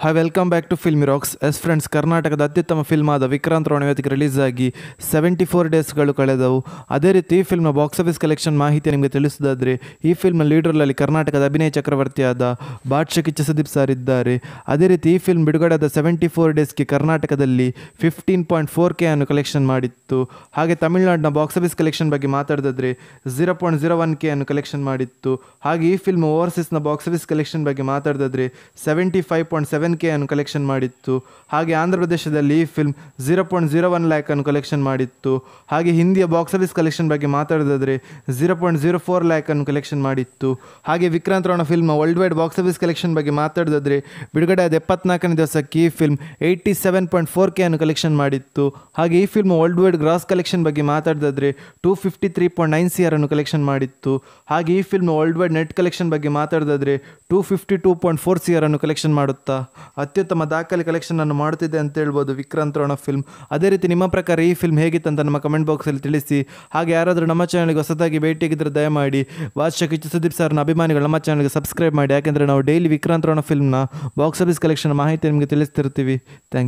hi welcome back to film rocks S friends ಕರ್ನಾಟಕದ ಅತ್ಯುತ್ತಮ film ಆದ ವಿಕ್ರಾಂತ್ ರಣವೇತಿಗೆ ರಿಲೀಸ್ ಆಗಿ ಸೆವೆಂಟಿ ಫೋರ್ ಡೇಸ್ಗಳು ಕಳೆದವು ಅದೇ ರೀತಿ ಈ ಫಿಲ್ಮ್ನ ಬಾಕ್ಸ್ ಆಫೀಸ್ ಕಲೆಕ್ಷನ್ ಮಾಹಿತಿ ನಿಮಗೆ ತಿಳಿಸೋದಾದರೆ ಈ ಫಿಲ್ಮ್ನ ಲೀಡ್ರಲ್ಲಿ ಕರ್ನಾಟಕದ ಅಭಿನಯ ಚಕ್ರವರ್ತಿಯಾದ ಬಾದ್ಶಾ ಕಿಚ್ಚ ಸುದೀಪ್ ಸರ್ ಇದ್ದಾರೆ ಅದೇ ರೀತಿ ಈ ಫಿಲ್ಮ್ ಬಿಡುಗಡೆಯಾದ ಸೆವೆಂಟಿ ಫೋರ್ ಡೇಸ್ಗೆ ಕರ್ನಾಟಕದಲ್ಲಿ ಫಿಫ್ಟೀನ್ ಪಾಯಿಂಟ್ ಫೋರ್ ಕೆ ಅನ್ನು ಕಲೆಕ್ಷನ್ ಮಾಡಿತ್ತು ಹಾಗೆ ತಮಿಳುನಾಡಿನ ಬಾಕ್ಸ್ ಆಫೀಸ್ ಕಲೆಕ್ಷನ್ ಬಗ್ಗೆ ಮಾತಾಡಿದ್ರೆ zero point zero one K ಅನ್ನು ಕಲೆಕ್ಷನ್ ಮಾಡಿತ್ತು ಹಾಗೆ ಈ ಫಿಲ್ಮ್ ಓವರ್ಸೀಸ್ನ ಬಾಕ್ಸ್ ಆಫೀಸ್ ಕಲೆಕ್ಷನ್ ಬಗ್ಗೆ ಮಾತಾಡಿದ್ರೆ seventy five point seven K ಅನ್ನು ಕಲೆಕ್ಷನ್ ಮಾಡಿತ್ತು ಹಾಗೆ ಆಂಧ್ರ ಪ್ರದೇಶದಲ್ಲಿ ಈ film zero point zero one lakh ಅನ್ನು ಕಲೆಕ್ಷನ್ ಮಾಡಿತ್ತು ಹಾಗೆ ಹಿಂದಿಯ ಬಾಕ್ಸ್ ಆಫೀಸ್ ಕಲೆಕ್ಷನ್ ಬಗ್ಗೆ ಮಾತಾಡೋದಾದರೆ zero point zero four lakh ಅನ್ನು ಕಲೆಕ್ಷನ್ ಮಾಡಿತ್ತು ಹಾಗೆ Vikrant Rona film world wide box office collection ಬಗ್ಗೆ ಮಾತಾಡೋದಾದರೆ ಬಿಡುಗಡೆ ಆದ ಎಪ್ಪತ್ನಾಲ್ಕನೇ ದಿವಸಕ್ಕೆ ಈ film eighty seven point four K ಅನ್ನು ಕಲೆಕ್ಷನ್ ಮಾಡಿತ್ತು ಹಾಗೆ ಈ film world wide gross collection ಬಗ್ಗೆ ಮಾತಾಡೋದಾದರೆ two fifty three point nine C R ಅನ್ನು ಕಲೆಕ್ಷನ್ ಮಾಡಿತ್ತು ಹಾಗೆ ಈ film world wide net collection ಬಗ್ಗೆ ಮಾತಾಡೋದಾದರೆ two fifty two point four C R ಅನ್ನು ಕಲೆಕ್ಷನ್ ಮಾಡುತ್ತಾ ಅತ್ಯುತ್ತಮ ದಾಖಲೆ ಕಲೆಕ್ಷನ್ ಅನ್ನು ಮಾಡುತ್ತಿದೆ ಅಂತ ಹೇಳ್ಬೋದು ವಿಕ್ರಾಂತ್ ರೋಣ ಫಿಲ್ಮ್ ಅದೇ ರೀತಿ ನಿಮ್ಮ ಪ್ರಕಾರ ಈ ಫಿಲ್ಮ್ ಹೇಗಿತ್ತು ಅಂತ ನಮ್ಮ ಕಮೆಂಟ್ ಬಾಕ್ಸಲ್ಲಿ ತಿಳಿಸಿ ಹಾಗೆ ಯಾರಾದರೂ ನಮ್ಮ ಚಾನಲ್ಗೆ ಹೊಸದಾಗಿ ಭೇಟಿಯಾಗಿದ್ದರೆ ದಯಮಾಡಿ ವಾಚಕ ಕಿಚ್ಚು ಸುದೀಪ್ ಸರ್ನ ಅಭಿಮಾನಿಗಳು ನಮ್ಮ ಚಾನಲ್ಗೆ ಸಬ್ಸ್ಕ್ರೈಬ್ ಮಾಡಿ ಯಾಕೆಂದರೆ ನಾವು ಡೈಲಿ ವಿಕ್ರಾಂತ್ ರೋಣ ಫಿಲ್ಮ್ನ ಬಾಕ್ಸ್ ಆಫೀಸ್ ಕಲೆಕ್ಷನ್ ಮಾಹಿತಿ ನಿಮಗೆ ತಿಳಿಸ್ತಿರ್ತೀವಿ ಥ್ಯಾಂಕ್ ಯು